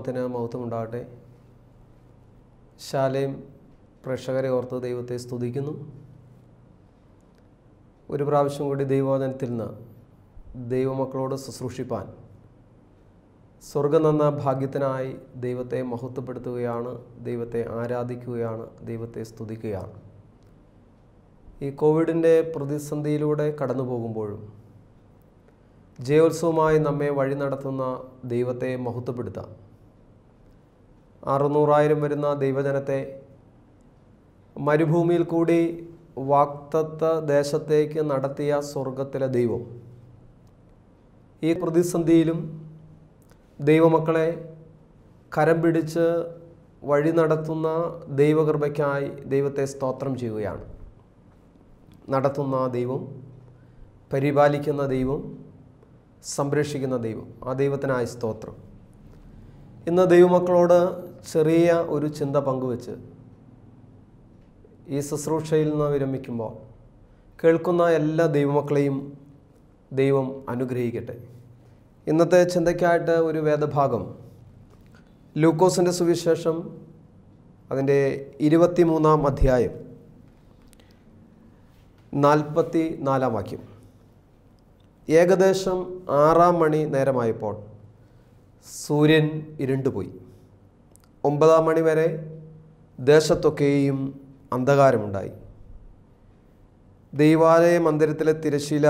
നാമത്തിന് മൗത്തും ഉണ്ടാകട്ടെ ശാലയും പ്രേക്ഷകരെ ഓർത്ത് ദൈവത്തെ സ്തുതിക്കുന്നു ഒരു പ്രാവശ്യം കൂടി ദൈവവചനത്തിൽ നിന്ന് ദൈവമക്കളോട് ശുശ്രൂഷിപ്പാൻ നന്ന ഭാഗ്യത്തിനായി ദൈവത്തെ മഹത്വപ്പെടുത്തുകയാണ് ദൈവത്തെ ആരാധിക്കുകയാണ് ദൈവത്തെ സ്തുതിക്കുകയാണ് ഈ കോവിഡിൻ്റെ പ്രതിസന്ധിയിലൂടെ കടന്നു പോകുമ്പോഴും ജയോത്സവമായി നമ്മെ വഴി നടത്തുന്ന ദൈവത്തെ മഹത്വപ്പെടുത്താം അറുന്നൂറായിരം വരുന്ന ദൈവജനത്തെ മരുഭൂമിയിൽ കൂടി വാക്തത്വ ദേശത്തേക്ക് നടത്തിയ സ്വർഗത്തിലെ ദൈവം ഈ പ്രതിസന്ധിയിലും ദൈവമക്കളെ കരം പിടിച്ച് വഴി നടത്തുന്ന ദൈവകൃപയ്ക്കായി ദൈവത്തെ സ്തോത്രം ചെയ്യുകയാണ് നടത്തുന്ന ദൈവം പരിപാലിക്കുന്ന ദൈവം സംരക്ഷിക്കുന്ന ദൈവം ആ ദൈവത്തിനായി സ്തോത്രം ഇന്ന് ദൈവമക്കളോട് ചെറിയ ഒരു ചിന്ത പങ്കുവെച്ച് ഈ ശുശ്രൂഷയിൽ നിന്ന് വിരമിക്കുമ്പോൾ കേൾക്കുന്ന എല്ലാ ദൈവമക്കളെയും ദൈവം അനുഗ്രഹിക്കട്ടെ ഇന്നത്തെ ചിന്തയ്ക്കായിട്ട് ഒരു വേദഭാഗം ലൂക്കോസിൻ്റെ സുവിശേഷം അതിൻ്റെ മൂന്നാം അധ്യായം നാൽപ്പത്തി നാലാം വാക്യം ഏകദേശം ആറാം മണി നേരമായപ്പോൾ സൂര്യൻ ഇരുണ്ടുപോയി ഒമ്പതാം മണി വരെ ദേശത്തൊക്കെയും അന്ധകാരമുണ്ടായി ദൈവാലയ മന്ദിരത്തിലെ തിരശ്ശീല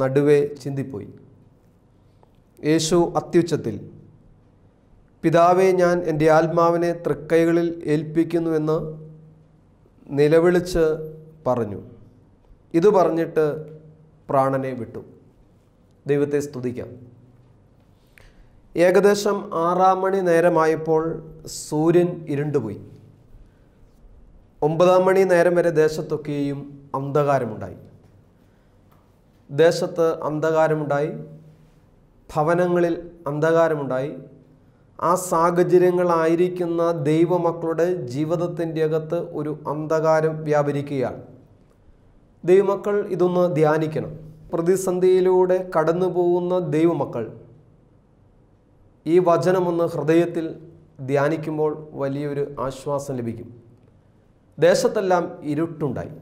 നടുവെ ചിന്തിപ്പോയി യേശു അത്യുച്ചത്തിൽ പിതാവെ ഞാൻ എൻ്റെ ആത്മാവിനെ തൃക്കൈകളിൽ ഏൽപ്പിക്കുന്നുവെന്ന് നിലവിളിച്ച് പറഞ്ഞു ഇത് പറഞ്ഞിട്ട് പ്രാണനെ വിട്ടു ദൈവത്തെ സ്തുതിക്കാം ഏകദേശം ആറാം മണി നേരമായപ്പോൾ സൂര്യൻ ഇരുണ്ടുപോയി ഒമ്പതാം മണി നേരം വരെ ദേശത്തൊക്കെയും അന്ധകാരമുണ്ടായി ദേശത്ത് അന്ധകാരമുണ്ടായി ഭവനങ്ങളിൽ അന്ധകാരമുണ്ടായി ആ സാഹചര്യങ്ങളായിരിക്കുന്ന ദൈവമക്കളുടെ ജീവിതത്തിൻ്റെ അകത്ത് ഒരു അന്ധകാരം വ്യാപരിക്കുകയാണ് ദൈവമക്കൾ ഇതൊന്ന് ധ്യാനിക്കണം പ്രതിസന്ധിയിലൂടെ കടന്നു പോകുന്ന ദൈവമക്കൾ ഈ വചനമൊന്ന് ഹൃദയത്തിൽ ധ്യാനിക്കുമ്പോൾ വലിയൊരു ആശ്വാസം ലഭിക്കും ദേശത്തെല്ലാം ഇരുട്ടുണ്ടായി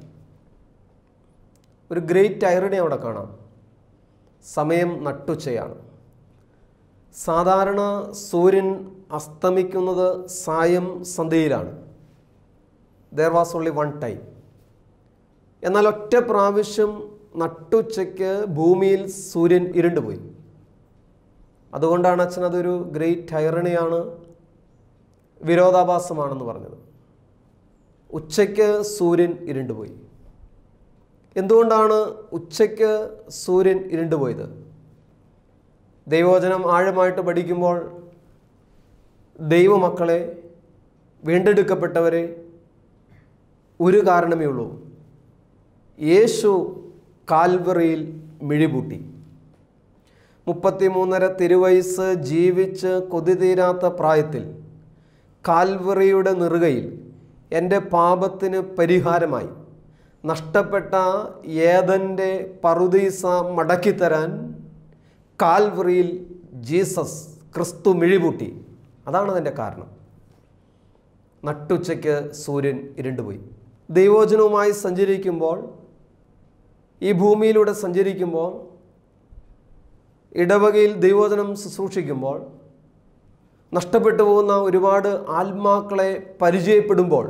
ഒരു ഗ്രേറ്റ് ഐറണി അവിടെ കാണാം സമയം നട്ടുച്ചയാണ് സാധാരണ സൂര്യൻ അസ്തമിക്കുന്നത് സായം സന്ധ്യയിലാണ് there was only one time എന്നാൽ ഒറ്റ പ്രാവശ്യം നട്ടുച്ചയ്ക്ക് ഭൂമിയിൽ സൂര്യൻ ഇരുണ്ടുപോയി അതുകൊണ്ടാണ് അച്ഛൻ അതൊരു ഗ്രേറ്റ് ടൈറണിയാണ് വിരോധാഭാസമാണെന്ന് പറഞ്ഞത് ഉച്ചയ്ക്ക് സൂര്യൻ ഇരുണ്ടുപോയി എന്തുകൊണ്ടാണ് ഉച്ചയ്ക്ക് സൂര്യൻ ഇരുണ്ടുപോയത് ദൈവവചനം ആഴമായിട്ട് പഠിക്കുമ്പോൾ ദൈവമക്കളെ വീണ്ടെടുക്കപ്പെട്ടവരെ ഒരു കാരണമേ ഉള്ളൂ യേശു കാൽവറിയിൽ മിഴിപൂട്ടി മുപ്പത്തിമൂന്നര തിരുവയസ് ജീവിച്ച് കൊതിതീരാത്ത പ്രായത്തിൽ കാൽവറിയുടെ നെറുകയിൽ എൻ്റെ പാപത്തിന് പരിഹാരമായി നഷ്ടപ്പെട്ട ഏതൻ്റെ പറുദീസ മടക്കിത്തരാൻ കാൽവറിയിൽ ജീസസ് ക്രിസ്തു മിഴിപൂട്ടി അതാണ് അതിൻ്റെ കാരണം നട്ടുച്ചയ്ക്ക് സൂര്യൻ ഇരുണ്ടുപോയി ദൈവോചനവുമായി സഞ്ചരിക്കുമ്പോൾ ഈ ഭൂമിയിലൂടെ സഞ്ചരിക്കുമ്പോൾ ഇടവകയിൽ ദൈവവചനം ശുശ്രൂഷിക്കുമ്പോൾ നഷ്ടപ്പെട്ടു പോകുന്ന ഒരുപാട് ആത്മാക്കളെ പരിചയപ്പെടുമ്പോൾ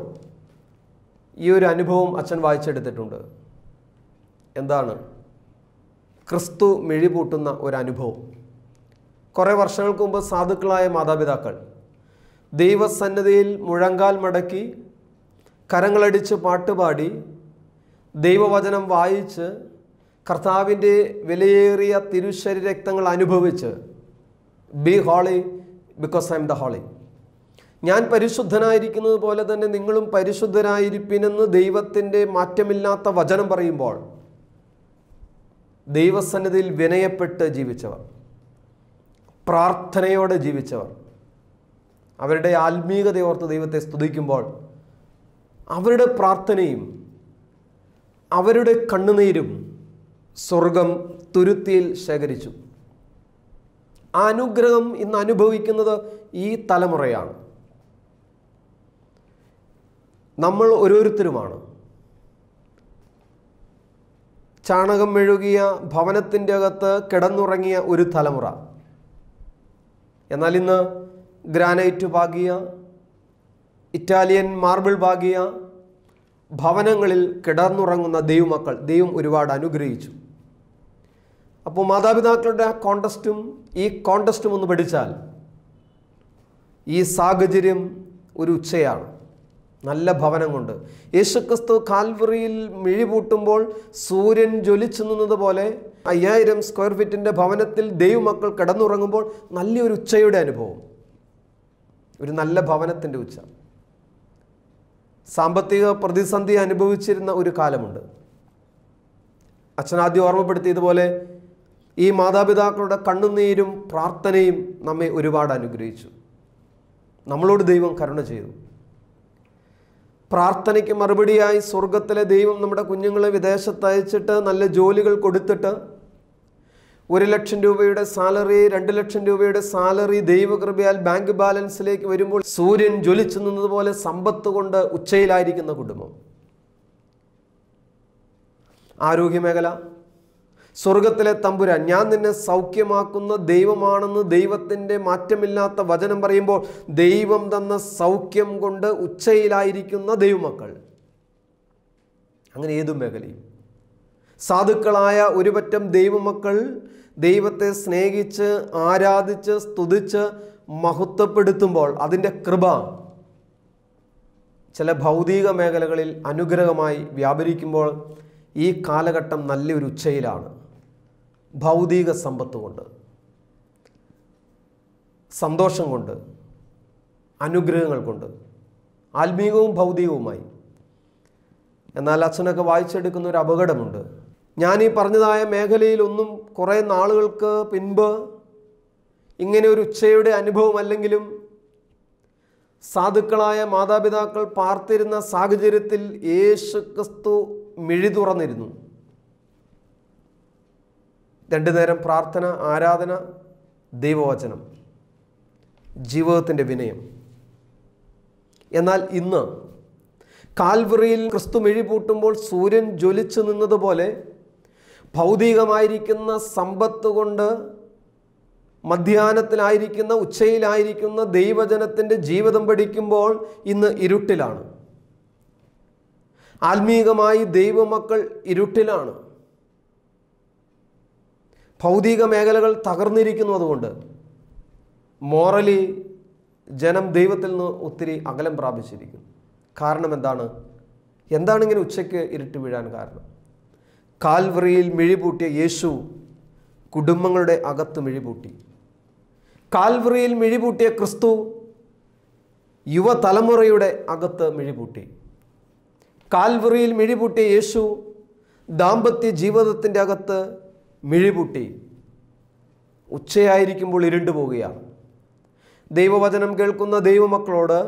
ഈ ഒരു അനുഭവം അച്ഛൻ വായിച്ചെടുത്തിട്ടുണ്ട് എന്താണ് ക്രിസ്തു മിഴിപൂട്ടുന്ന ഒരു അനുഭവം കുറേ വർഷങ്ങൾക്ക് മുമ്പ് സാധുക്കളായ മാതാപിതാക്കൾ ദൈവസന്നദ്ധിയിൽ മുഴങ്കാൽ മടക്കി കരങ്ങളടിച്ച് പാട്ടുപാടി ദൈവവചനം വായിച്ച് കർത്താവിൻ്റെ വിലയേറിയ തിരുശരീരക്തങ്ങൾ അനുഭവിച്ച് be holy because I am the holy ഞാൻ പരിശുദ്ധനായിരിക്കുന്നത് പോലെ തന്നെ നിങ്ങളും പരിശുദ്ധരായിരിപ്പിനെന്ന് ദൈവത്തിൻ്റെ മാറ്റമില്ലാത്ത വചനം പറയുമ്പോൾ ദൈവസന്നിധിയിൽ വിനയപ്പെട്ട് ജീവിച്ചവർ പ്രാർത്ഥനയോടെ ജീവിച്ചവർ അവരുടെ ആത്മീകത ഓർത്ത് ദൈവത്തെ സ്തുതിക്കുമ്പോൾ അവരുടെ പ്രാർത്ഥനയും അവരുടെ കണ്ണുനീരും സ്വർഗം തുരുത്തിയിൽ ശേഖരിച്ചു അനുഗ്രഹം ഇന്ന് അനുഭവിക്കുന്നത് ഈ തലമുറയാണ് നമ്മൾ ഓരോരുത്തരുമാണ് ചാണകം മെഴുകിയ ഭവനത്തിൻ്റെ അകത്ത് കിടന്നുറങ്ങിയ ഒരു തലമുറ എന്നാൽ ഇന്ന് ഗ്രാനൈറ്റ് പാകിയ ഇറ്റാലിയൻ മാർബിൾ പാകിയ ഭവനങ്ങളിൽ കിടന്നുറങ്ങുന്ന ദൈവമക്കൾ ദൈവം ഒരുപാട് അനുഗ്രഹിച്ചു അപ്പോൾ മാതാപിതാക്കളുടെ ആ കോണ്ടസ്റ്റും ഈ കോണ്ടസ്റ്റും ഒന്ന് പഠിച്ചാൽ ഈ സാഹചര്യം ഒരു ഉച്ചയാണ് നല്ല ഭവനം കൊണ്ട് യേശുക്രിസ്തു കാൽവറിയിൽ മിഴി പൂട്ടുമ്പോൾ സൂര്യൻ ജ്വലിച്ചു നിന്നത് പോലെ അയ്യായിരം സ്ക്വയർ ഫീറ്റിൻ്റെ ഭവനത്തിൽ ദൈവമക്കൾ കിടന്നുറങ്ങുമ്പോൾ നല്ലൊരു ഉച്ചയുടെ അനുഭവം ഒരു നല്ല ഭവനത്തിൻ്റെ ഉച്ച സാമ്പത്തിക പ്രതിസന്ധി അനുഭവിച്ചിരുന്ന ഒരു കാലമുണ്ട് അച്ഛൻ ആദ്യം ഓർമ്മപ്പെടുത്തിയതുപോലെ ഈ മാതാപിതാക്കളുടെ കണ്ണുനീരും പ്രാർത്ഥനയും നമ്മെ ഒരുപാട് അനുഗ്രഹിച്ചു നമ്മളോട് ദൈവം കരുണ ചെയ്തു പ്രാർത്ഥനയ്ക്ക് മറുപടിയായി സ്വർഗത്തിലെ ദൈവം നമ്മുടെ കുഞ്ഞുങ്ങളെ വിദേശത്ത് അയച്ചിട്ട് നല്ല ജോലികൾ കൊടുത്തിട്ട് ഒരു ലക്ഷം രൂപയുടെ സാലറി രണ്ട് ലക്ഷം രൂപയുടെ സാലറി ദൈവകൃപയാൽ ബാങ്ക് ബാലൻസിലേക്ക് വരുമ്പോൾ സൂര്യൻ ജ്വലിച്ചു നിന്നതുപോലെ സമ്പത്ത് കൊണ്ട് ഉച്ചയിലായിരിക്കുന്ന കുടുംബം ആരോഗ്യമേഖല സ്വർഗത്തിലെ തമ്പുരാൻ ഞാൻ നിന്നെ സൗഖ്യമാക്കുന്ന ദൈവമാണെന്ന് ദൈവത്തിൻ്റെ മാറ്റമില്ലാത്ത വചനം പറയുമ്പോൾ ദൈവം തന്ന സൗഖ്യം കൊണ്ട് ഉച്ചയിലായിരിക്കുന്ന ദൈവമക്കൾ അങ്ങനെ ഏതു മേഖലയും സാധുക്കളായ ഒരുപറ്റം ദൈവമക്കൾ ദൈവത്തെ സ്നേഹിച്ച് ആരാധിച്ച് സ്തുതിച്ച് മഹത്വപ്പെടുത്തുമ്പോൾ അതിൻ്റെ കൃപ ചില ഭൗതിക മേഖലകളിൽ അനുഗ്രഹമായി വ്യാപരിക്കുമ്പോൾ ഈ കാലഘട്ടം നല്ലൊരു ഉച്ചയിലാണ് ഭൗതിക സമ്പത്ത് കൊണ്ട് സന്തോഷം കൊണ്ട് അനുഗ്രഹങ്ങൾ കൊണ്ട് ആത്മീകവും ഭൗതികവുമായി എന്നാൽ അച്ഛനൊക്കെ വായിച്ചെടുക്കുന്ന ഒരു അപകടമുണ്ട് ഞാൻ ഈ പറഞ്ഞതായ മേഖലയിലൊന്നും കുറേ നാളുകൾക്ക് പിൻപ് ഇങ്ങനെ ഒരു ഉച്ചയുടെ അനുഭവം അല്ലെങ്കിലും സാധുക്കളായ മാതാപിതാക്കൾ പാർത്തിരുന്ന സാഹചര്യത്തിൽ യേശു ക്രിസ്തു മിഴി തുറന്നിരുന്നു രണ്ടു നേരം പ്രാർത്ഥന ആരാധന ദൈവവചനം ജീവിതത്തിൻ്റെ വിനയം എന്നാൽ ഇന്ന് കാൽവറിയിൽ ക്രിസ്തു മെഴിപൂട്ടുമ്പോൾ സൂര്യൻ ജ്വലിച്ചു നിന്നതുപോലെ ഭൗതികമായിരിക്കുന്ന സമ്പത്ത് കൊണ്ട് മധ്യാഹ്നത്തിലായിരിക്കുന്ന ഉച്ചയിലായിരിക്കുന്ന ദൈവജനത്തിൻ്റെ ജീവിതം പഠിക്കുമ്പോൾ ഇന്ന് ഇരുട്ടിലാണ് ആത്മീകമായി ദൈവമക്കൾ ഇരുട്ടിലാണ് ഭൗതിക മേഖലകൾ തകർന്നിരിക്കുന്നതുകൊണ്ട് മോറലി ജനം ദൈവത്തിൽ നിന്ന് ഒത്തിരി അകലം പ്രാപിച്ചിരിക്കുന്നു കാരണം എന്താണ് എന്താണ് ഇങ്ങനെ ഉച്ചയ്ക്ക് ഇരുട്ട് വീഴാൻ കാരണം കാൽവറിയിൽ മിഴിപൂട്ടിയ യേശു കുടുംബങ്ങളുടെ അകത്ത് മിഴിപൂട്ടി കാൽവറിയിൽ മിഴിപൂട്ടിയ ക്രിസ്തു യുവതലമുറയുടെ അകത്ത് മിഴിപൂട്ടി കാൽവറിയിൽ മിഴിപൂട്ടിയ യേശു ദാമ്പത്യ ജീവിതത്തിൻ്റെ അകത്ത് മിഴിപൂട്ടി ഉച്ചയായിരിക്കുമ്പോൾ ഇരുണ്ടു പോവുകയാണ് ദൈവവചനം കേൾക്കുന്ന ദൈവമക്കളോട്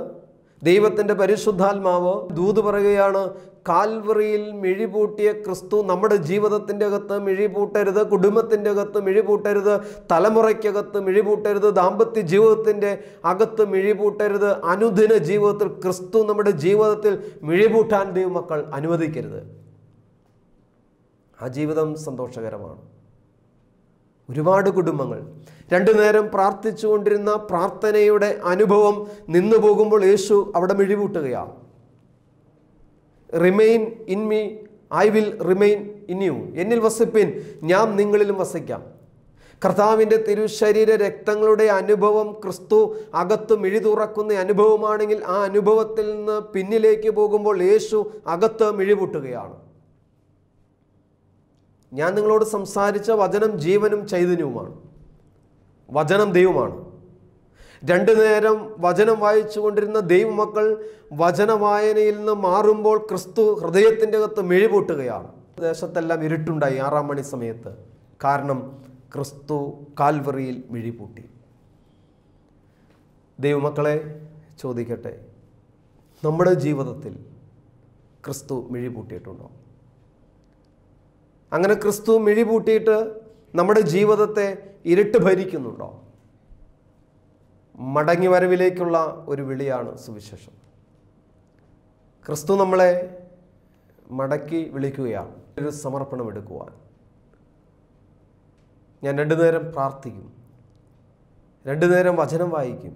ദൈവത്തിൻ്റെ പരിശുദ്ധാത്മാവ് ദൂത് പറയുകയാണ് കാൽവറിയിൽ മിഴിപൂട്ടിയ ക്രിസ്തു നമ്മുടെ ജീവിതത്തിൻ്റെ അകത്ത് മിഴിപൂട്ടരുത് കുടുംബത്തിൻ്റെ അകത്ത് മിഴിപൂട്ടരുത് തലമുറയ്ക്കകത്ത് മിഴിപൂട്ടരുത് ദാമ്പത്യ ജീവിതത്തിൻ്റെ അകത്ത് മിഴിപൂട്ടരുത് അനുദിന ജീവിതത്തിൽ ക്രിസ്തു നമ്മുടെ ജീവിതത്തിൽ മിഴിപൂട്ടാൻ ദൈവമക്കൾ അനുവദിക്കരുത് ആ ജീവിതം സന്തോഷകരമാണ് ഒരുപാട് കുടുംബങ്ങൾ രണ്ടു നേരം പ്രാർത്ഥിച്ചുകൊണ്ടിരുന്ന പ്രാർത്ഥനയുടെ അനുഭവം നിന്നു പോകുമ്പോൾ യേശു അവിടെ മിഴിവൂട്ടുകയാണ് remain in me I will remain in you എന്നിൽ വസിപ്പിൻ ഞാൻ നിങ്ങളിലും വസിക്കാം കർത്താവിൻ്റെ തിരുശരീര രക്തങ്ങളുടെ അനുഭവം ക്രിസ്തു അകത്ത് മിഴിതുറക്കുന്ന അനുഭവമാണെങ്കിൽ ആ അനുഭവത്തിൽ നിന്ന് പിന്നിലേക്ക് പോകുമ്പോൾ യേശു അകത്ത് മിഴിപൂട്ടുകയാണ് ഞാൻ നിങ്ങളോട് സംസാരിച്ച വചനം ജീവനും ചൈതന്യവുമാണ് വചനം ദൈവമാണ് രണ്ടു നേരം വചനം വായിച്ചു കൊണ്ടിരുന്ന ദൈവമക്കൾ വചനവായനയിൽ നിന്ന് മാറുമ്പോൾ ക്രിസ്തു ഹൃദയത്തിൻ്റെ അകത്ത് മെഴിപൂട്ടുകയാണ് ദേശത്തെല്ലാം ഇരുട്ടുണ്ടായി ആറാം മണി സമയത്ത് കാരണം ക്രിസ്തു കാൽവറിയിൽ മിഴിപൂട്ടി ദൈവമക്കളെ ചോദിക്കട്ടെ നമ്മുടെ ജീവിതത്തിൽ ക്രിസ്തു മിഴിപൂട്ടിയിട്ടുണ്ടോ അങ്ങനെ ക്രിസ്തു മിഴിപൂട്ടിയിട്ട് നമ്മുടെ ജീവിതത്തെ ഇരുട്ട് ഭരിക്കുന്നുണ്ടോ മടങ്ങി വരവിലേക്കുള്ള ഒരു വിളിയാണ് സുവിശേഷം ക്രിസ്തു നമ്മളെ മടക്കി വിളിക്കുകയാണ് ഒരു സമർപ്പണം എടുക്കുവാൻ ഞാൻ രണ്ടു നേരം പ്രാർത്ഥിക്കും രണ്ടു നേരം വചനം വായിക്കും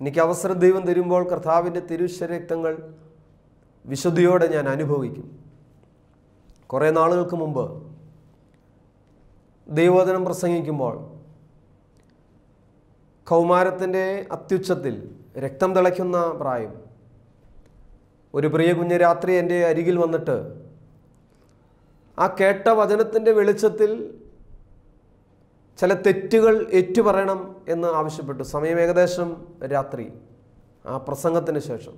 എനിക്ക് അവസരം ദൈവം തരുമ്പോൾ കർത്താവിൻ്റെ തിരുശരക്തങ്ങൾ വിശുദ്ധിയോടെ ഞാൻ അനുഭവിക്കും കുറേ നാളുകൾക്ക് മുമ്പ് ദൈവോധനം പ്രസംഗിക്കുമ്പോൾ കൗമാരത്തിൻ്റെ അത്യുച്ചത്തിൽ രക്തം തിളയ്ക്കുന്ന പ്രായം ഒരു പ്രിയ കുഞ്ഞ് രാത്രി എൻ്റെ അരികിൽ വന്നിട്ട് ആ കേട്ട വചനത്തിൻ്റെ വെളിച്ചത്തിൽ ചില തെറ്റുകൾ ഏറ്റുപറയണം എന്ന് ആവശ്യപ്പെട്ടു സമയം ഏകദേശം രാത്രി ആ പ്രസംഗത്തിന് ശേഷം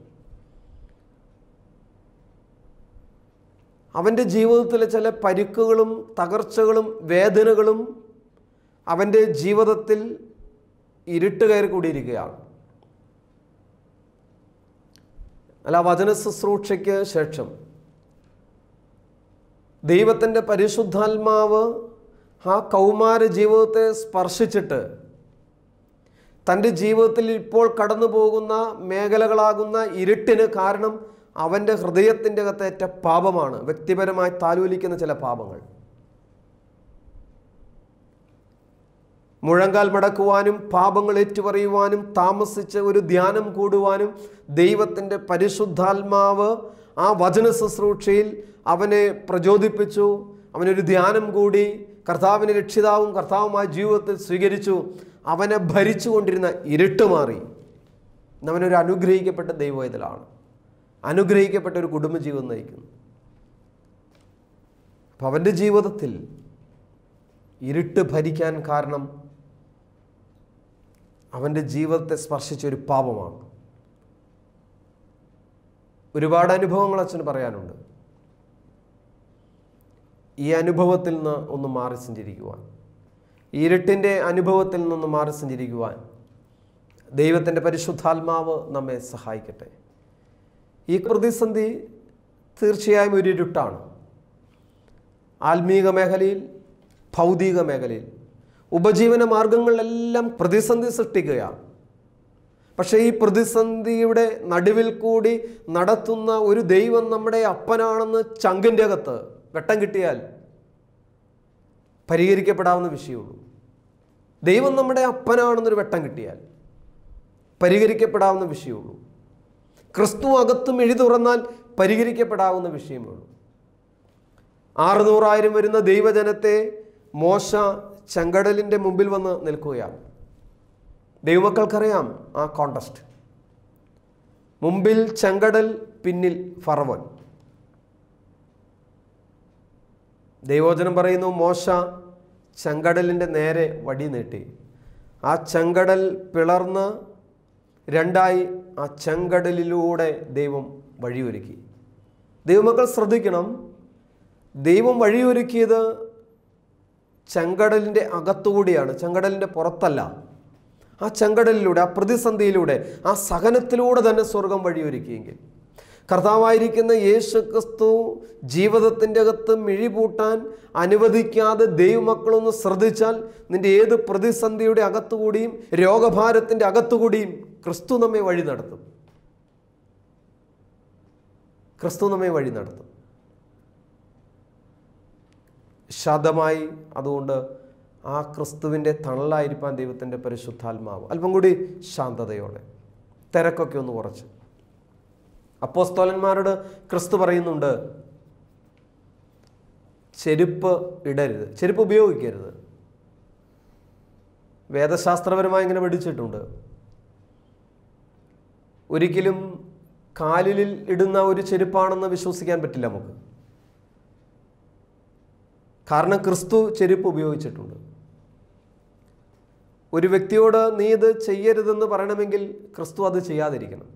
അവൻ്റെ ജീവിതത്തിലെ ചില പരുക്കുകളും തകർച്ചകളും വേദനകളും അവൻ്റെ ജീവിതത്തിൽ ഇരുട്ട് കയറി കൂടിയിരിക്കുകയാണ് അല്ല വചന ശുശ്രൂഷയ്ക്ക് ശേഷം ദൈവത്തിൻ്റെ പരിശുദ്ധാത്മാവ് ആ കൗമാര ജീവിതത്തെ സ്പർശിച്ചിട്ട് തൻ്റെ ജീവിതത്തിൽ ഇപ്പോൾ കടന്നു പോകുന്ന മേഖലകളാകുന്ന ഇരുട്ടിന് കാരണം അവൻ്റെ ഹൃദയത്തിൻ്റെ അകത്തേറ്റ പാപമാണ് വ്യക്തിപരമായി താലോലിക്കുന്ന ചില പാപങ്ങൾ മുഴങ്കാൽ മടക്കുവാനും പാപങ്ങൾ ഏറ്റുപറയുവാനും താമസിച്ച് ഒരു ധ്യാനം കൂടുവാനും ദൈവത്തിൻ്റെ പരിശുദ്ധാത്മാവ് ആ വചന ശുശ്രൂഷയിൽ അവനെ പ്രചോദിപ്പിച്ചു അവനൊരു ധ്യാനം കൂടി കർത്താവിനെ രക്ഷിതാവും കർത്താവുമായ ജീവിതത്തിൽ സ്വീകരിച്ചു അവനെ ഭരിച്ചു കൊണ്ടിരുന്ന ഇരുട്ട് മാറി അവനൊരു അനുഗ്രഹിക്കപ്പെട്ട ഇതിലാണ് അനുഗ്രഹിക്കപ്പെട്ട ഒരു കുടുംബജീവിതം നയിക്കുന്നു അപ്പം അവൻ്റെ ജീവിതത്തിൽ ഇരുട്ട് ഭരിക്കാൻ കാരണം അവൻ്റെ ജീവിതത്തെ സ്പർശിച്ച ഒരു പാപമാണ് ഒരുപാട് അനുഭവങ്ങൾ അച്ഛന് പറയാനുണ്ട് ഈ അനുഭവത്തിൽ നിന്ന് ഒന്ന് മാറി സഞ്ചരിക്കുവാൻ ഇരുട്ടിൻ്റെ അനുഭവത്തിൽ നിന്നൊന്ന് മാറി സഞ്ചരിക്കുവാൻ ദൈവത്തിൻ്റെ പരിശുദ്ധാത്മാവ് നമ്മെ സഹായിക്കട്ടെ ഈ പ്രതിസന്ധി തീർച്ചയായും ഒരു ഇരുട്ടാണ് ആത്മീക മേഖലയിൽ ഭൗതിക മേഖലയിൽ ഉപജീവന മാർഗങ്ങളിലെല്ലാം പ്രതിസന്ധി സൃഷ്ടിക്കുകയാണ് പക്ഷേ ഈ പ്രതിസന്ധിയുടെ നടുവിൽ കൂടി നടത്തുന്ന ഒരു ദൈവം നമ്മുടെ അപ്പനാണെന്ന് ചങ്കിൻ്റെ അകത്ത് വെട്ടം കിട്ടിയാൽ പരിഹരിക്കപ്പെടാവുന്ന വിഷയമുള്ളൂ ദൈവം നമ്മുടെ അപ്പനാണെന്നൊരു വെട്ടം കിട്ടിയാൽ പരിഹരിക്കപ്പെടാവുന്ന വിഷയമുള്ളൂ ക്രിസ്തു അകത്തും എഴുതി തുറന്നാൽ പരിഹരിക്കപ്പെടാവുന്ന വിഷയമുള്ളൂ ആറുനൂറായിരം വരുന്ന ദൈവജനത്തെ മോശ ചങ്കടലിൻ്റെ മുമ്പിൽ വന്ന് നിൽക്കുകയാണ് ദൈവമക്കൾക്കറിയാം ആ കോണ്ടസ്റ്റ് മുമ്പിൽ ചങ്കടൽ പിന്നിൽ ഫറവൻ ദൈവോചനം പറയുന്നു മോശ ചങ്കടലിൻ്റെ നേരെ വടി നീട്ടി ആ ചങ്കടൽ പിളർന്ന് രണ്ടായി ആ ചെങ്കടലിലൂടെ ദൈവം വഴിയൊരുക്കി ദൈവമക്കൾ ശ്രദ്ധിക്കണം ദൈവം വഴിയൊരുക്കിയത് ചെങ്കടലിൻ്റെ അകത്തുകൂടിയാണ് ചെങ്കടലിൻ്റെ പുറത്തല്ല ആ ചെങ്കടലിലൂടെ ആ പ്രതിസന്ധിയിലൂടെ ആ സഹനത്തിലൂടെ തന്നെ സ്വർഗം വഴിയൊരുക്കിയെങ്കിൽ കർത്താവായിരിക്കുന്ന യേശു ക്രിസ്തു ജീവിതത്തിൻ്റെ അകത്ത് മിഴിപൂട്ടാൻ അനുവദിക്കാതെ ദൈവമക്കളൊന്ന് ശ്രദ്ധിച്ചാൽ നിൻ്റെ ഏത് പ്രതിസന്ധിയുടെ അകത്തുകൂടിയും രോഗഭാരത്തിൻ്റെ അകത്തുകൂടിയും ക്രിസ്തു നമ്മെ വഴി നടത്തും ക്രിസ്തു നമ്മെ വഴി നടത്തും ശാന്തമായി അതുകൊണ്ട് ആ ക്രിസ്തുവിൻ്റെ തണലായിരിക്കാൻ ദൈവത്തിൻ്റെ പരിശുദ്ധാത്മാവ് അല്പം കൂടി ശാന്തതയോടെ തിരക്കൊക്കെ ഒന്ന് കുറച്ച് അപ്പോസ്തോലന്മാരോട് ക്രിസ്തു പറയുന്നുണ്ട് ചെരുപ്പ് ഇടരുത് ചെരുപ്പ് ഉപയോഗിക്കരുത് വേദശാസ്ത്രപരമായി ഇങ്ങനെ പഠിച്ചിട്ടുണ്ട് ഒരിക്കലും കാലിൽ ഇടുന്ന ഒരു ചെരുപ്പാണെന്ന് വിശ്വസിക്കാൻ പറ്റില്ല നമുക്ക് കാരണം ക്രിസ്തു ചെരുപ്പ് ഉപയോഗിച്ചിട്ടുണ്ട് ഒരു വ്യക്തിയോട് നീ ഇത് ചെയ്യരുതെന്ന് പറയണമെങ്കിൽ ക്രിസ്തു അത് ചെയ്യാതിരിക്കണം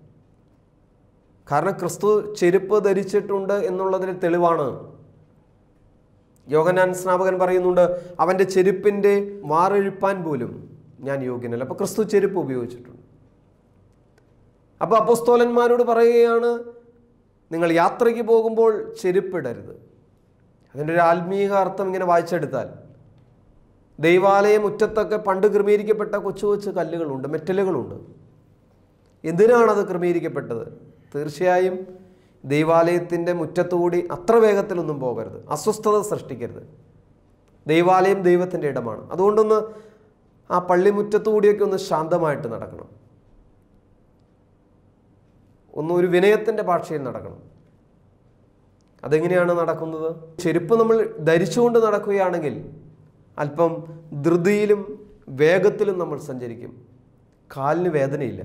കാരണം ക്രിസ്തു ചെരുപ്പ് ധരിച്ചിട്ടുണ്ട് എന്നുള്ളതിന് തെളിവാണ് യോഗനാൻ സ്നാപകൻ പറയുന്നുണ്ട് അവൻ്റെ ചെരുപ്പിൻ്റെ മാറിഴിപ്പാൻ പോലും ഞാൻ യോഗ്യനല്ല അപ്പോൾ ക്രിസ്തു ചെരുപ്പ് ഉപയോഗിച്ചിട്ടുണ്ട് അപ്പോൾ അപ്പസ്തോലന്മാരോട് പറയുകയാണ് നിങ്ങൾ യാത്രയ്ക്ക് പോകുമ്പോൾ ചെരുപ്പിടരുത് അതിൻ്റെ ഒരു ആത്മീക അർത്ഥം ഇങ്ങനെ വായിച്ചെടുത്താൽ ദൈവാലയം ഉറ്റത്തൊക്കെ പണ്ട് ക്രമീകരിക്കപ്പെട്ട കൊച്ചു കൊച്ചു കല്ലുകളുണ്ട് മെറ്റലുകളുണ്ട് എന്തിനാണത് ക്രമീകരിക്കപ്പെട്ടത് തീർച്ചയായും ദൈവാലയത്തിൻ്റെ മുറ്റത്തുകൂടി അത്ര വേഗത്തിലൊന്നും പോകരുത് അസ്വസ്ഥത സൃഷ്ടിക്കരുത് ദൈവാലയം ദൈവത്തിൻ്റെ ഇടമാണ് അതുകൊണ്ടൊന്ന് ആ പള്ളി മുറ്റത്തുകൂടിയൊക്കെ ഒന്ന് ശാന്തമായിട്ട് നടക്കണം ഒന്ന് ഒരു വിനയത്തിൻ്റെ ഭാഷയിൽ നടക്കണം അതെങ്ങനെയാണ് നടക്കുന്നത് ചെരുപ്പ് നമ്മൾ ധരിച്ചുകൊണ്ട് നടക്കുകയാണെങ്കിൽ അല്പം ധൃതിയിലും വേഗത്തിലും നമ്മൾ സഞ്ചരിക്കും കാലിന് വേദനയില്ല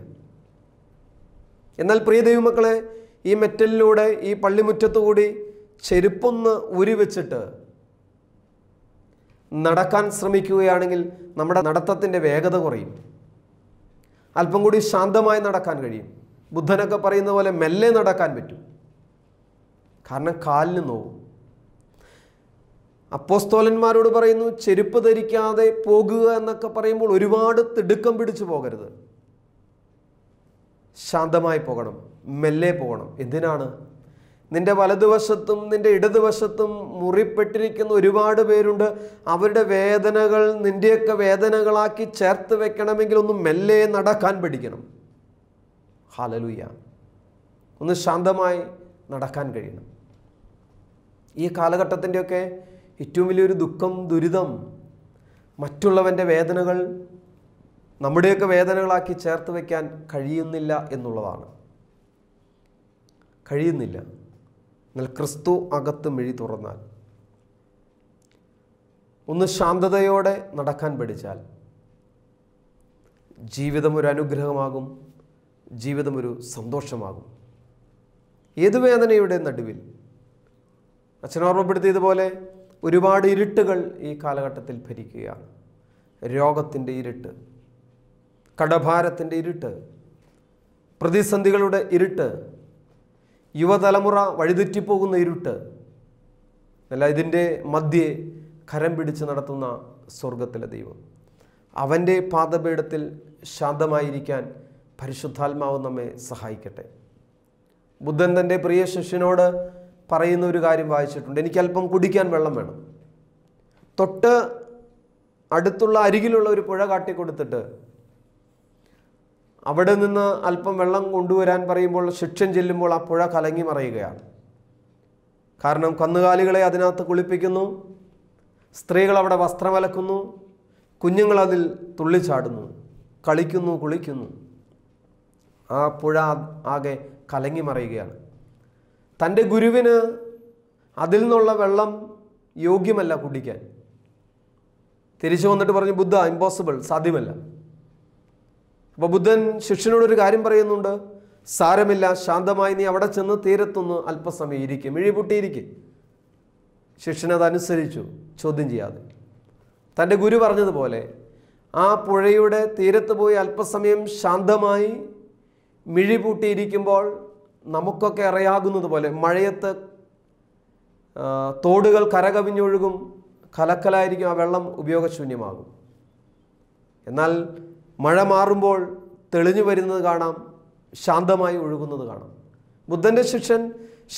എന്നാൽ പ്രിയ ദൈവമക്കളെ ഈ മെറ്റലിലൂടെ ഈ പള്ളിമുറ്റത്തുകൂടി ചെരുപ്പൊന്ന് ഉരുവെച്ചിട്ട് നടക്കാൻ ശ്രമിക്കുകയാണെങ്കിൽ നമ്മുടെ നടത്തത്തിൻ്റെ വേഗത കുറയും അല്പം കൂടി ശാന്തമായി നടക്കാൻ കഴിയും ബുദ്ധനൊക്കെ പറയുന്ന പോലെ മെല്ലെ നടക്കാൻ പറ്റും കാരണം കാലിന് നോവും അപ്പോസ്തോലന്മാരോട് പറയുന്നു ചെരുപ്പ് ധരിക്കാതെ പോകുക എന്നൊക്കെ പറയുമ്പോൾ ഒരുപാട് തിടുക്കം പിടിച്ചു പോകരുത് ശാന്തമായി പോകണം മെല്ലെ പോകണം എന്തിനാണ് നിന്റെ വലതുവശത്തും നിന്റെ ഇടതുവശത്തും മുറിപ്പെട്ടിരിക്കുന്ന ഒരുപാട് പേരുണ്ട് അവരുടെ വേദനകൾ നിന്റെയൊക്കെ വേദനകളാക്കി ചേർത്ത് വെക്കണമെങ്കിൽ ഒന്ന് മെല്ലെ നടക്കാൻ പഠിക്കണം ഹാലലുയ്യ ഒന്ന് ശാന്തമായി നടക്കാൻ കഴിയണം ഈ കാലഘട്ടത്തിൻ്റെയൊക്കെ ഏറ്റവും വലിയൊരു ദുഃഖം ദുരിതം മറ്റുള്ളവൻ്റെ വേദനകൾ നമ്മുടെയൊക്കെ വേദനകളാക്കി ചേർത്ത് വയ്ക്കാൻ കഴിയുന്നില്ല എന്നുള്ളതാണ് കഴിയുന്നില്ല എന്നാൽ ക്രിസ്തു അകത്ത് മിഴി തുറന്നാൽ ഒന്ന് ശാന്തതയോടെ നടക്കാൻ പഠിച്ചാൽ ജീവിതം ഒരു അനുഗ്രഹമാകും ജീവിതം ഒരു സന്തോഷമാകും ഏതു വേദനയുടെ നടുവിൽ അച്ഛൻ ഓർമ്മപ്പെടുത്തിയതുപോലെ ഒരുപാട് ഇരുട്ടുകൾ ഈ കാലഘട്ടത്തിൽ ഭരിക്കുകയാണ് രോഗത്തിൻ്റെ ഇരുട്ട് കടഭാരത്തിൻ്റെ ഇരുട്ട് പ്രതിസന്ധികളുടെ ഇരുട്ട് യുവതലമുറ വഴിതെറ്റിപ്പോകുന്ന ഇരുട്ട് അല്ല ഇതിൻ്റെ മധ്യേ കരം പിടിച്ച് നടത്തുന്ന സ്വർഗത്തിലെ ദൈവം അവൻ്റെ പാദപീഠത്തിൽ ശാന്തമായിരിക്കാൻ പരിശുദ്ധാത്മാവ് നമ്മെ സഹായിക്കട്ടെ ബുദ്ധൻ തൻ്റെ പ്രിയ ശിഷ്യനോട് പറയുന്ന ഒരു കാര്യം വായിച്ചിട്ടുണ്ട് എനിക്ക് അല്പം കുടിക്കാൻ വെള്ളം വേണം തൊട്ട് അടുത്തുള്ള അരികിലുള്ള ഒരു പുഴ കാട്ടിക്കൊടുത്തിട്ട് അവിടെ നിന്ന് അല്പം വെള്ളം കൊണ്ടുവരാൻ പറയുമ്പോൾ ശിക്ഷൻ ചെല്ലുമ്പോൾ ആ പുഴ കലങ്ങി മറയുകയാണ് കാരണം കന്നുകാലികളെ അതിനകത്ത് കുളിപ്പിക്കുന്നു സ്ത്രീകൾ അവിടെ വസ്ത്രമലക്കുന്നു കുഞ്ഞുങ്ങളതിൽ തുള്ളിച്ചാടുന്നു കളിക്കുന്നു കുളിക്കുന്നു ആ പുഴ ആകെ കലങ്ങി മറയുകയാണ് തൻ്റെ ഗുരുവിന് അതിൽ നിന്നുള്ള വെള്ളം യോഗ്യമല്ല കുടിക്കാൻ തിരിച്ചു വന്നിട്ട് പറഞ്ഞു ബുദ്ധ ഇമ്പോസിബിൾ സാധ്യമല്ല അപ്പൊ ബുദ്ധൻ ഒരു കാര്യം പറയുന്നുണ്ട് സാരമില്ല ശാന്തമായി നീ അവിടെ ചെന്ന് തീരത്തൊന്ന് അല്പസമയം ഇരിക്കും ഇഴിപൊട്ടിയിരിക്കും ശിഷ്യൻ അനുസരിച്ചു ചോദ്യം ചെയ്യാതെ തൻ്റെ ഗുരു പറഞ്ഞതുപോലെ ആ പുഴയുടെ തീരത്ത് പോയി അല്പസമയം ശാന്തമായി മിഴി പൂട്ടിയിരിക്കുമ്പോൾ നമുക്കൊക്കെ അറിയാകുന്നത് പോലെ മഴയത്ത് തോടുകൾ കരകവിഞ്ഞൊഴുകും കലക്കലായിരിക്കും ആ വെള്ളം ഉപയോഗശൂന്യമാകും എന്നാൽ മഴ മാറുമ്പോൾ തെളിഞ്ഞു വരുന്നത് കാണാം ശാന്തമായി ഒഴുകുന്നത് കാണാം ബുദ്ധൻ്റെ ശിഷ്യൻ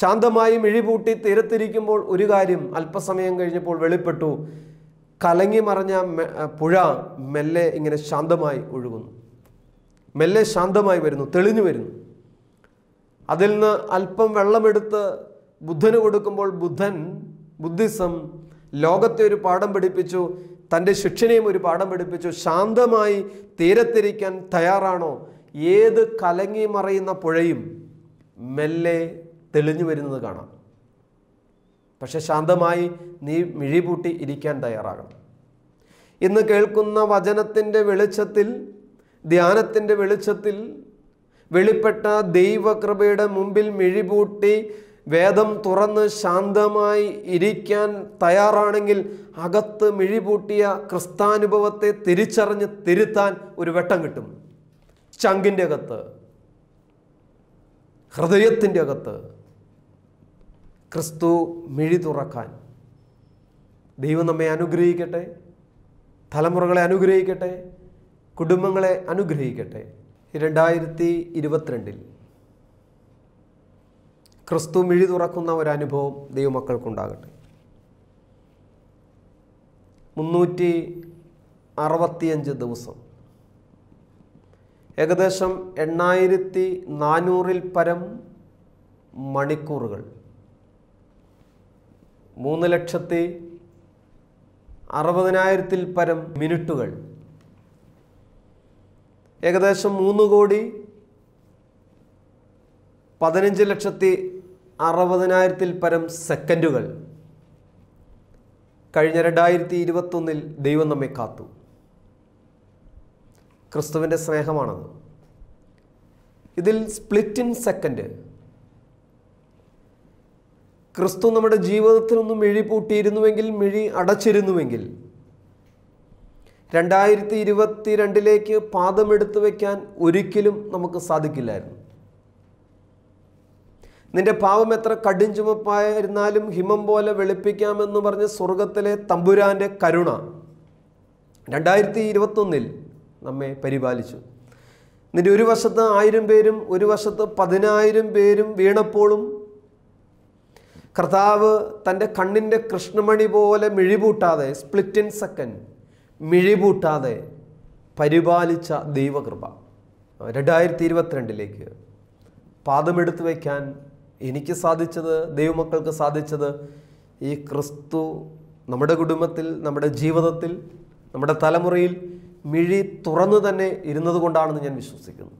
ശാന്തമായി മിഴിപൂട്ടി തീരത്തിരിക്കുമ്പോൾ ഒരു കാര്യം അല്പസമയം കഴിഞ്ഞപ്പോൾ വെളിപ്പെട്ടു കലങ്ങി മറഞ്ഞ പുഴ മെല്ലെ ഇങ്ങനെ ശാന്തമായി ഒഴുകുന്നു മെല്ലെ ശാന്തമായി വരുന്നു തെളിഞ്ഞു വരുന്നു അതിൽ നിന്ന് അല്പം വെള്ളമെടുത്ത് ബുദ്ധന് കൊടുക്കുമ്പോൾ ബുദ്ധൻ ബുദ്ധിസം ലോകത്തെ ഒരു പാഠം പഠിപ്പിച്ചു തൻ്റെ ശിക്ഷനെയും ഒരു പാഠം പഠിപ്പിച്ചു ശാന്തമായി തീരത്തിരിക്കാൻ തയ്യാറാണോ ഏത് കലങ്ങി മറയുന്ന പുഴയും മെല്ലെ തെളിഞ്ഞു വരുന്നത് കാണാം പക്ഷെ ശാന്തമായി നീ മിഴിപൂട്ടി ഇരിക്കാൻ തയ്യാറാകണം ഇന്ന് കേൾക്കുന്ന വചനത്തിൻ്റെ വെളിച്ചത്തിൽ ധ്യാനത്തിൻ്റെ വെളിച്ചത്തിൽ വെളിപ്പെട്ട ദൈവകൃപയുടെ മുമ്പിൽ മിഴിപൂട്ടി വേദം തുറന്ന് ശാന്തമായി ഇരിക്കാൻ തയ്യാറാണെങ്കിൽ അകത്ത് മിഴിപൂട്ടിയ ക്രിസ്താനുഭവത്തെ തിരിച്ചറിഞ്ഞ് തിരുത്താൻ ഒരു വെട്ടം കിട്ടും ചങ്കിൻ്റെ അകത്ത് ഹൃദയത്തിൻ്റെ അകത്ത് ക്രിസ്തു മിഴി തുറക്കാൻ ദൈവം നമ്മെ അനുഗ്രഹിക്കട്ടെ തലമുറകളെ അനുഗ്രഹിക്കട്ടെ കുടുംബങ്ങളെ അനുഗ്രഹിക്കട്ടെ രണ്ടായിരത്തി ഇരുപത്തിരണ്ടിൽ ക്രിസ്തു മിഴി തുറക്കുന്ന ഒരനുഭവം ദൈവമക്കൾക്കുണ്ടാകട്ടെ മുന്നൂറ്റി അറുപത്തിയഞ്ച് ദിവസം ഏകദേശം എണ്ണായിരത്തി നാനൂറിൽ പരം മണിക്കൂറുകൾ മൂന്ന് ലക്ഷത്തി അറുപതിനായിരത്തിൽ പരം മിനിറ്റുകൾ ഏകദേശം മൂന്ന് കോടി പതിനഞ്ച് ലക്ഷത്തി അറുപതിനായിരത്തിൽ പരം സെക്കൻഡുകൾ കഴിഞ്ഞ രണ്ടായിരത്തി ഇരുപത്തൊന്നിൽ ദൈവം നമ്മെ കാത്തു ക്രിസ്തുവിൻ്റെ സ്നേഹമാണത് ഇതിൽ സ്പ്ലിറ്റ് ഇൻ സെക്കൻഡ് ക്രിസ്തു നമ്മുടെ ഒന്ന് മിഴി പൂട്ടിയിരുന്നുവെങ്കിൽ മിഴി അടച്ചിരുന്നുവെങ്കിൽ രണ്ടായിരത്തി ഇരുപത്തി രണ്ടിലേക്ക് പാദമെടുത്തു വയ്ക്കാൻ ഒരിക്കലും നമുക്ക് സാധിക്കില്ലായിരുന്നു നിന്റെ പാപം എത്ര കടും ചുമപ്പായിരുന്നാലും ഹിമം പോലെ വെളുപ്പിക്കാമെന്ന് പറഞ്ഞ് സ്വർഗത്തിലെ തമ്പുരാൻ്റെ കരുണ രണ്ടായിരത്തി ഇരുപത്തൊന്നിൽ നമ്മെ പരിപാലിച്ചു നിന്റെ ഒരു വശത്ത് ആയിരം പേരും ഒരു വശത്ത് പതിനായിരം പേരും വീണപ്പോഴും കർത്താവ് തൻ്റെ കണ്ണിൻ്റെ കൃഷ്ണമണി പോലെ മിഴിപൂട്ടാതെ സ്പ്ലിറ്റ് ഇൻ സെക്കൻഡ് മിഴിപൂട്ടാതെ പരിപാലിച്ച ദൈവകൃപ രണ്ടായിരത്തി ഇരുപത്തിരണ്ടിലേക്ക് പാദമെടുത്തു വയ്ക്കാൻ എനിക്ക് സാധിച്ചത് ദൈവമക്കൾക്ക് സാധിച്ചത് ഈ ക്രിസ്തു നമ്മുടെ കുടുംബത്തിൽ നമ്മുടെ ജീവിതത്തിൽ നമ്മുടെ തലമുറയിൽ മിഴി തുറന്നു തന്നെ ഇരുന്നത് കൊണ്ടാണെന്ന് ഞാൻ വിശ്വസിക്കുന്നു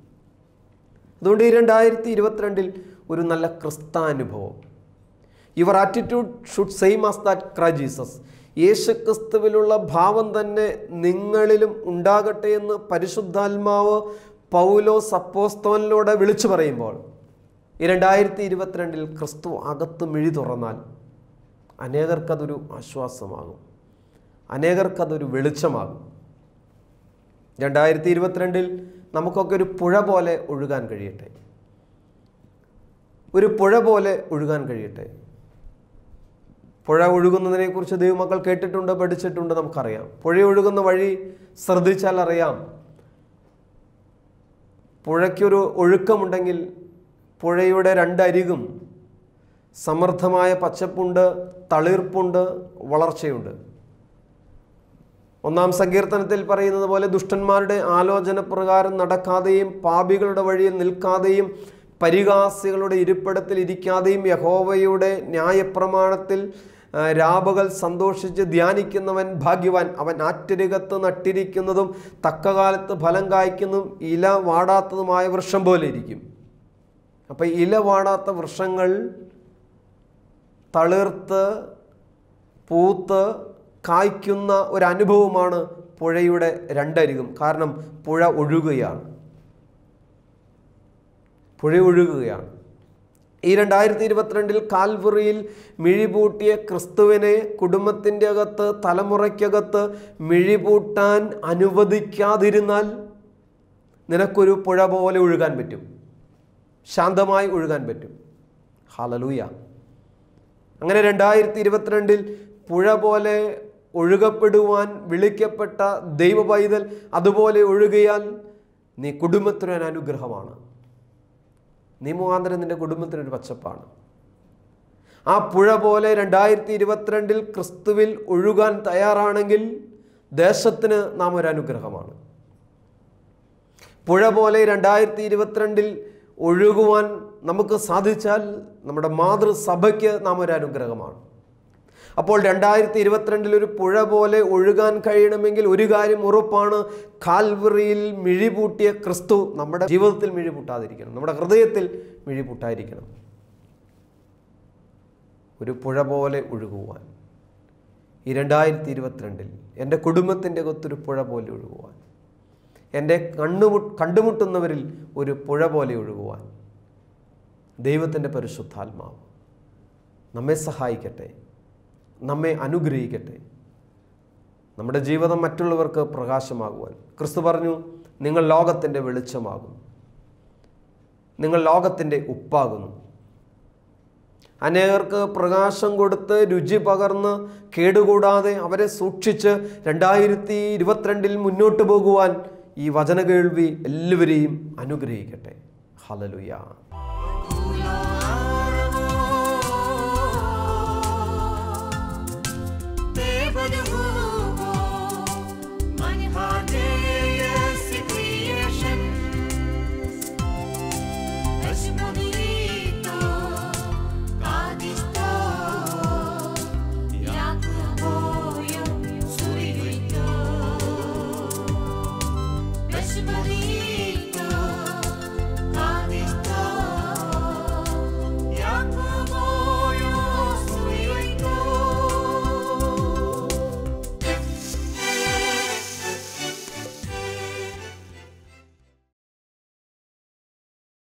അതുകൊണ്ട് ഈ രണ്ടായിരത്തി ഇരുപത്തിരണ്ടിൽ ഒരു നല്ല ക്രിസ്താനുഭവം your attitude should same as that ക്രൈ ജീസസ് യേശു ക്രിസ്തുവിലുള്ള ഭാവം തന്നെ നിങ്ങളിലും ഉണ്ടാകട്ടെ എന്ന് പരിശുദ്ധാത്മാവ് പൗലോ സപ്പോസ്തോനിലൂടെ വിളിച്ചു പറയുമ്പോൾ ഈ രണ്ടായിരത്തി ഇരുപത്തിരണ്ടിൽ ക്രിസ്തു അകത്ത് മിഴി തുറന്നാൽ അനേകർക്കതൊരു ആശ്വാസമാകും അനേകർക്കതൊരു വെളിച്ചമാകും രണ്ടായിരത്തി ഇരുപത്തിരണ്ടിൽ നമുക്കൊക്കെ ഒരു പുഴ പോലെ ഒഴുകാൻ കഴിയട്ടെ ഒരു പുഴ പോലെ ഒഴുകാൻ കഴിയട്ടെ പുഴ ഒഴുകുന്നതിനെക്കുറിച്ച് ദൈവമക്കൾ കേട്ടിട്ടുണ്ട് പഠിച്ചിട്ടുണ്ട് നമുക്കറിയാം പുഴ ഒഴുകുന്ന വഴി ശ്രദ്ധിച്ചാൽ അറിയാം പുഴയ്ക്കൊരു ഒഴുക്കമുണ്ടെങ്കിൽ പുഴയുടെ രണ്ടരികും സമൃദ്ധമായ പച്ചപ്പുണ്ട് തളിർപ്പുണ്ട് വളർച്ചയുണ്ട് ഒന്നാം സങ്കീർത്തനത്തിൽ പറയുന്നത് പോലെ ദുഷ്ടന്മാരുടെ ആലോചന പ്രകാരം നടക്കാതെയും പാപികളുടെ വഴിയിൽ നിൽക്കാതെയും പരിഹാസികളുടെ ഇരിപ്പിടത്തിൽ ഇരിക്കാതെയും യഹോവയുടെ ന്യായപ്രമാണത്തിൽ രാപകൽ സന്തോഷിച്ച് ധ്യാനിക്കുന്നവൻ ഭാഗ്യവാൻ അവൻ ആറ്റരികത്ത് നട്ടിരിക്കുന്നതും തക്കകാലത്ത് ഫലം കായ്ക്കുന്നതും ഇല വാടാത്തതുമായ വൃക്ഷം പോലെ ഇരിക്കും അപ്പോൾ ഇല വാടാത്ത വൃക്ഷങ്ങൾ തളിർത്ത് പൂത്ത് കായ്ക്കുന്ന ഒരനുഭവമാണ് പുഴയുടെ രണ്ടരികും കാരണം പുഴ ഒഴുകുകയാണ് പുഴ ഒഴുകുകയാണ് ഈ രണ്ടായിരത്തി ഇരുപത്തിരണ്ടിൽ കാൽവറിയിൽ മിഴിപൂട്ടിയ ക്രിസ്തുവിനെ കുടുംബത്തിൻ്റെ അകത്ത് തലമുറയ്ക്കകത്ത് മിഴിപൂട്ടാൻ അനുവദിക്കാതിരുന്നാൽ നിനക്കൊരു പുഴ പോലെ ഒഴുകാൻ പറ്റും ശാന്തമായി ഒഴുകാൻ പറ്റും ഹാലലൂയ അങ്ങനെ രണ്ടായിരത്തി ഇരുപത്തിരണ്ടിൽ പുഴ പോലെ ഒഴുകപ്പെടുവാൻ വിളിക്കപ്പെട്ട ദൈവ പൈതൽ അതുപോലെ ഒഴുകിയാൽ നീ കുടുംബത്തിനൊരു അനുഗ്രഹമാണ് നീ മുഖാന്തരം നിൻ്റെ കുടുംബത്തിനൊരു പച്ചപ്പാണ് ആ പുഴ പോലെ രണ്ടായിരത്തി ഇരുപത്തിരണ്ടിൽ ക്രിസ്തുവിൽ ഒഴുകാൻ തയ്യാറാണെങ്കിൽ ദേശത്തിന് നാം ഒരു അനുഗ്രഹമാണ് പുഴ പോലെ രണ്ടായിരത്തി ഇരുപത്തിരണ്ടിൽ ഒഴുകുവാൻ നമുക്ക് സാധിച്ചാൽ നമ്മുടെ മാതൃസഭയ്ക്ക് നാം ഒരു അനുഗ്രഹമാണ് അപ്പോൾ രണ്ടായിരത്തി ഇരുപത്തിരണ്ടിൽ ഒരു പുഴ പോലെ ഒഴുകാൻ കഴിയണമെങ്കിൽ ഒരു കാര്യം ഉറപ്പാണ് കാൽവറിയിൽ മിഴിപൂട്ടിയ ക്രിസ്തു നമ്മുടെ ജീവിതത്തിൽ മിഴിപൂട്ടാതിരിക്കണം നമ്മുടെ ഹൃദയത്തിൽ മിഴിപൂട്ടായിരിക്കണം ഒരു പുഴ പോലെ ഒഴുകുവാൻ ഈ രണ്ടായിരത്തി ഇരുപത്തിരണ്ടിൽ എൻ്റെ കുടുംബത്തിൻ്റെ കൊത്തൊരു പുഴ പോലെ ഒഴുകുവാൻ എൻ്റെ കണ്ണുമു കണ്ടുമുട്ടുന്നവരിൽ ഒരു പുഴ പോലെ ഒഴുകുവാൻ ദൈവത്തിൻ്റെ പരിശുദ്ധാത്മാവ് നമ്മെ സഹായിക്കട്ടെ നമ്മെ അനുഗ്രഹിക്കട്ടെ നമ്മുടെ ജീവിതം മറ്റുള്ളവർക്ക് പ്രകാശമാകുവാൻ ക്രിസ്തു പറഞ്ഞു നിങ്ങൾ ലോകത്തിൻ്റെ വെളിച്ചമാകും നിങ്ങൾ ലോകത്തിൻ്റെ ഉപ്പാകുന്നു അനേകർക്ക് പ്രകാശം കൊടുത്ത് രുചി പകർന്ന് കേടുകൂടാതെ അവരെ സൂക്ഷിച്ച് രണ്ടായിരത്തി ഇരുപത്തിരണ്ടിൽ മുന്നോട്ട് പോകുവാൻ ഈ വചന കേൾവി എല്ലാവരെയും അനുഗ്രഹിക്കട്ടെ ഹലലുയാ